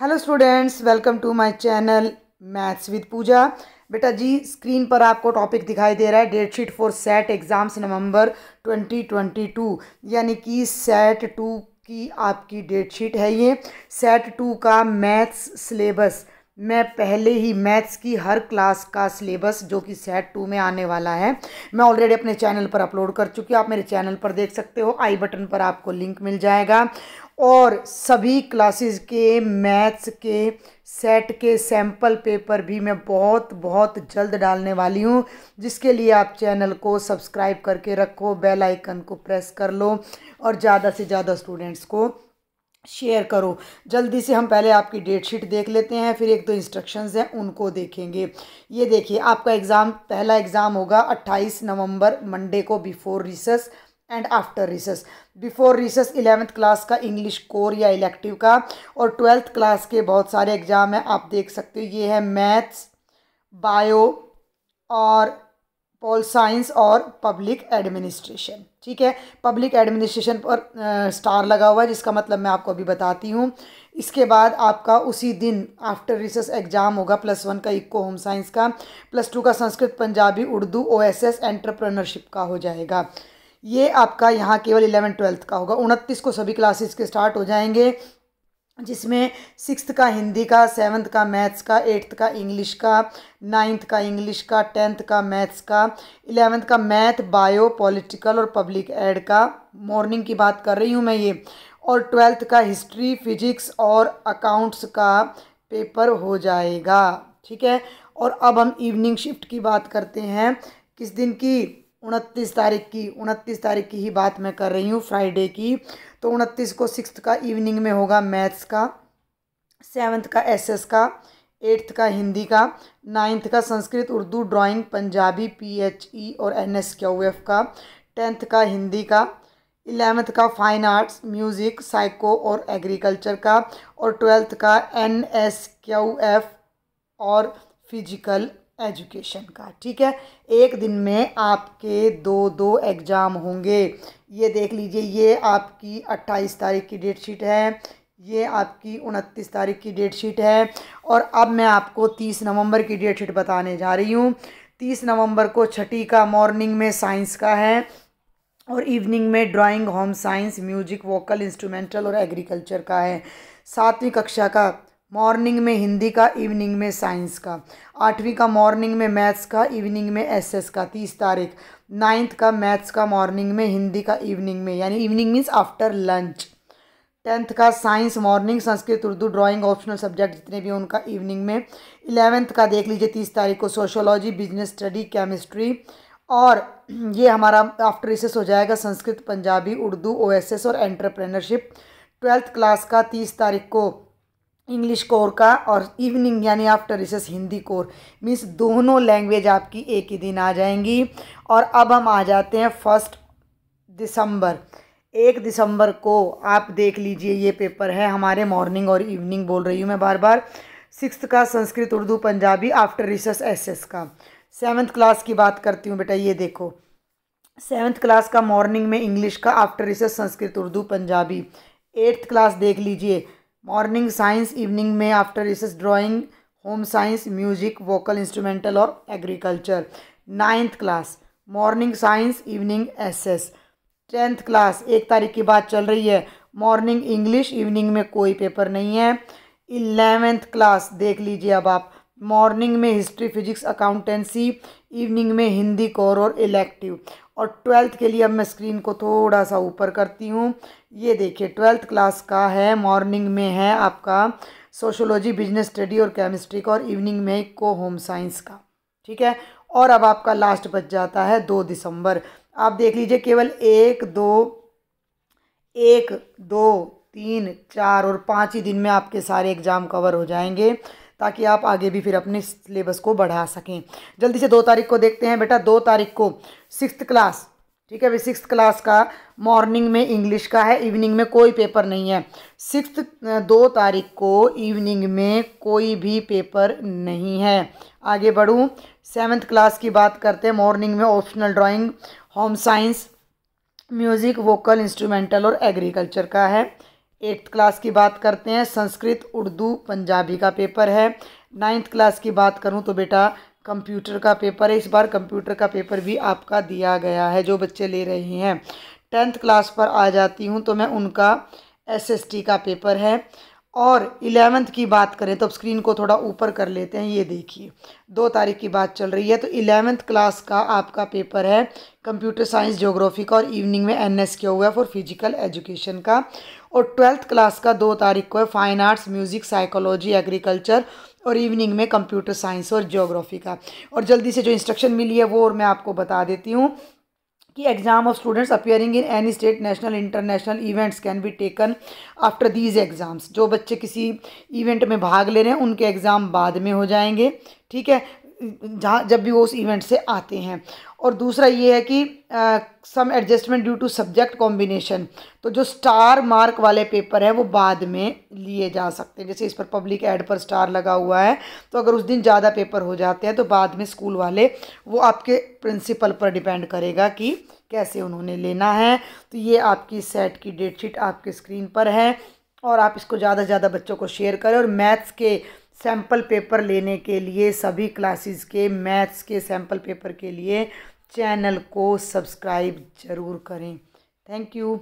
hello students welcome to my channel maths with Pooja बेटा ji screen पर आपको टॉपिक दिखाई दे रहा है date sheet for set exams November 2022 यानी कि सेट टू की आपकी डेट शीट है ये सेट टू का मैथ्स सिलेबस मैं पहले ही मैथ्स की हर क्लास का सिलेबस जो कि सेट टू में आने वाला है मैं ऑलरेडी अपने चैनल पर अपलोड कर चुकी हूँ आप मेरे चैनल पर देख सकते हो आई बटन पर आपको लिंक मिल जाएगा और सभी क्लासेस के मैथ्स के सेट के सैम्पल पेपर भी मैं बहुत बहुत जल्द डालने वाली हूँ जिसके लिए आप चैनल को सब्सक्राइब करके रखो बेल आइकन को प्रेस कर लो और ज़्यादा से ज़्यादा स्टूडेंट्स को शेयर करो जल्दी से हम पहले आपकी डेट शीट देख लेते हैं फिर एक दो इंस्ट्रक्शंस हैं उनको देखेंगे ये देखिए आपका एग्ज़ाम पहला एग्ज़ाम होगा 28 नवंबर मंडे को before recess and after recess before recess eleventh class का इंग्लिश कोर या इलेक्टिव का और ट्वेल्थ क्लास के बहुत सारे एग्ज़ाम हैं आप देख सकते हो ये है मैथ्स बायो और पॉल साइंस और पब्लिक एडमिनिस्ट्रेशन ठीक है पब्लिक एडमिनिस्ट्रेशन पर स्टार लगा हुआ है जिसका मतलब मैं आपको अभी बताती हूँ इसके बाद आपका उसी दिन आफ्टर रिसर्च एग्ज़ाम होगा प्लस वन का इको होम साइंस का प्लस टू का Sanskrit Punjabi Urdu O S S entrepreneurship का हो जाएगा ये आपका यहाँ केवल इलेवन ट्वेल्थ का होगा उनतीस को सभी क्लासेस के स्टार्ट हो जाएंगे जिसमें सिक्स्थ का हिंदी का सेवन्थ का मैथ्स का एट्थ का इंग्लिश का नाइन्थ का इंग्लिश का टेंथ का मैथ्स का इलेवेंथ का मैथ बायो पॉलिटिकल और पब्लिक एड का मॉर्निंग की बात कर रही हूँ मैं ये और ट्वेल्थ का हिस्ट्री फिजिक्स और अकाउंट्स का पेपर हो जाएगा ठीक है और अब हम इवनिंग शिफ्ट की बात करते हैं किस दिन की उनतीस तारीख की उनतीस तारीख की ही बात मैं कर रही हूँ फ्राइडे की तो उनतीस को सिक्स का इवनिंग में होगा मैथ्स का सेवन्थ का एसएस का एट्थ का हिंदी का नाइन्थ का Sanskrit Urdu drawing Punjabi PHE e और एनएस एफ का टेंथ का हिंदी का इलेवेंथ का फाइन आर्ट्स म्यूज़िक साइको और एग्रीकल्चर का और ट्वेल्थ का एन एस क्यू एफ और फिजिकल एजुकेशन का ठीक है एक दिन में आपके दो दो एग्ज़ाम होंगे ये देख लीजिए ये आपकी अट्ठाईस तारीख की डेट शीट है ये आपकी उनतीस तारीख की डेट शीट है और अब मैं आपको तीस नवंबर की डेट शीट बताने जा रही हूँ तीस नवंबर को छठी का मॉर्निंग में साइंस का है और इवनिंग में drawing home science music vocal instrumental और एग्रीकल्चर का है सातवीं कक्षा का मॉर्निंग में हिंदी का इवनिंग में साइंस का आठवीं का मॉर्निंग में मैथ्स का इवनिंग में एसएस का तीस तारीख नाइन्थ का मैथ्स का मॉर्निंग में हिंदी का इवनिंग में यानी evening means after lunch tenth का science morning Sanskrit Urdu drawing optional subject जितने भी हैं उनका इवनिंग में इलेवेंथ का देख लीजिए तीस तारीख को सोशोलॉजी बिजनेस स्टडी केमिस्ट्री और ये हमारा आफ्टर रिसेस हो जाएगा संस्कृत पंजाबी उर्दू ओएसएस और एंटरप्रेनरशिप ट्वेल्थ क्लास का तीस तारीख को इंग्लिश कोर का और इवनिंग यानी after recess Hindi core means दोनों लैंग्वेज आपकी एक ही दिन आ जाएंगी और अब हम आ जाते हैं फर्स्ट दिसंबर एक दिसंबर को आप देख लीजिए ये पेपर है हमारे मॉर्निंग और इवनिंग बोल रही हूँ मैं बार बार सिक्स का Sanskrit Urdu Punjabi after recess S का सेवन्थ क्लास की बात करती हूँ बेटा ये देखो सेवन्थ क्लास का मॉर्निंग में इंग्लिश का after recess Sanskrit Urdu Punjabi eighth class देख लीजिए मॉर्निंग साइंस इवनिंग में after recess drawing home science music vocal instrumental और agriculture ninth class morning science evening SS tenth class एक तारीख की बात चल रही है मॉर्निंग इंग्लिश इवनिंग में कोई पेपर नहीं है इलेवेंथ क्लास देख लीजिए अब आप मॉर्निंग में हिस्ट्री फिजिक्स अकाउंटेंसी इवनिंग में हिंदी कोर और इलेक्टिव और ट्वेल्थ के लिए अब मैं स्क्रीन को थोड़ा सा ऊपर करती हूँ ये देखिए ट्वेल्थ क्लास का है मॉर्निंग में है आपका सोशोलॉजी बिजनेस स्टडी और केमिस्ट्री का और इवनिंग में को होम साइंस का ठीक है और अब आपका लास्ट बच जाता है दो दिसंबर आप देख लीजिए केवल एक दो एक दो तीन चार और पाँच ही दिन में आपके सारे एग्ज़ाम कवर हो जाएंगे ताकि आप आगे भी फिर अपने सिलेबस को बढ़ा सकें जल्दी से दो तारीख को देखते हैं बेटा दो तारीख को सिक्स क्लास ठीक है भाई सिक्स क्लास का मॉर्निंग में इंग्लिश का है इवनिंग में कोई पेपर नहीं है सिक्स दो तारीख को इवनिंग में कोई भी पेपर नहीं है आगे बढ़ूँ सेवन्थ क्लास की बात करते हैं मॉर्निंग में optional drawing home science music vocal instrumental और एग्रीकल्चर का है एट्थ क्लास की बात करते हैं संस्कृत उर्दू पंजाबी का पेपर है नाइन्थ क्लास की बात करूँ तो बेटा कंप्यूटर का पेपर है इस बार कंप्यूटर का पेपर भी आपका दिया गया है जो बच्चे ले रहे हैं टेंथ क्लास पर आ जाती हूँ तो मैं उनका एसएसटी का पेपर है और इलेवेंथ की बात करें तो स्क्रीन को थोड़ा ऊपर कर लेते हैं ये देखिए दो तारीख की बात चल रही है तो इलेवेंथ क्लास का आपका पेपर है कंप्यूटर साइंस ज्योग्राफी का और इवनिंग में एन एस किया हुआ है फॉर फिजिकल एजुकेशन का और ट्वेल्थ क्लास का दो तारीख को है fine arts music psychology agriculture और इवनिंग में कंप्यूटर साइंस और जोग्राफी का और जल्दी से जो इंस्ट्रक्शन मिली है वो और मैं आपको बता देती हूँ कि exam of students appearing in any state national international events can be taken after these exams जो बच्चे किसी इवेंट में भाग ले रहे हैं उनके एग्ज़ाम बाद में हो जाएंगे ठीक है जहाँ जब भी वो उस इवेंट से आते हैं और दूसरा ये है कि some adjustment due to subject combination तो जो स्टार मार्क वाले पेपर हैं वो बाद में लिए जा सकते हैं जैसे इस पर पब्लिक एड पर स्टार लगा हुआ है तो अगर उस दिन ज़्यादा पेपर हो जाते हैं तो बाद में स्कूल वाले वो आपके प्रिंसिपल पर डिपेंड करेगा कि कैसे उन्होंने लेना है तो ये आपकी सेट की डेट शीट आपके स्क्रीन पर है और आप इसको ज़्यादा से ज़्यादा बच्चों को शेयर करें और मैथ्स के सैम्पल पेपर लेने के लिए सभी क्लासेस के मैथ्स के सैम्पल पेपर के लिए चैनल को सब्सक्राइब ज़रूर करें थैंक यू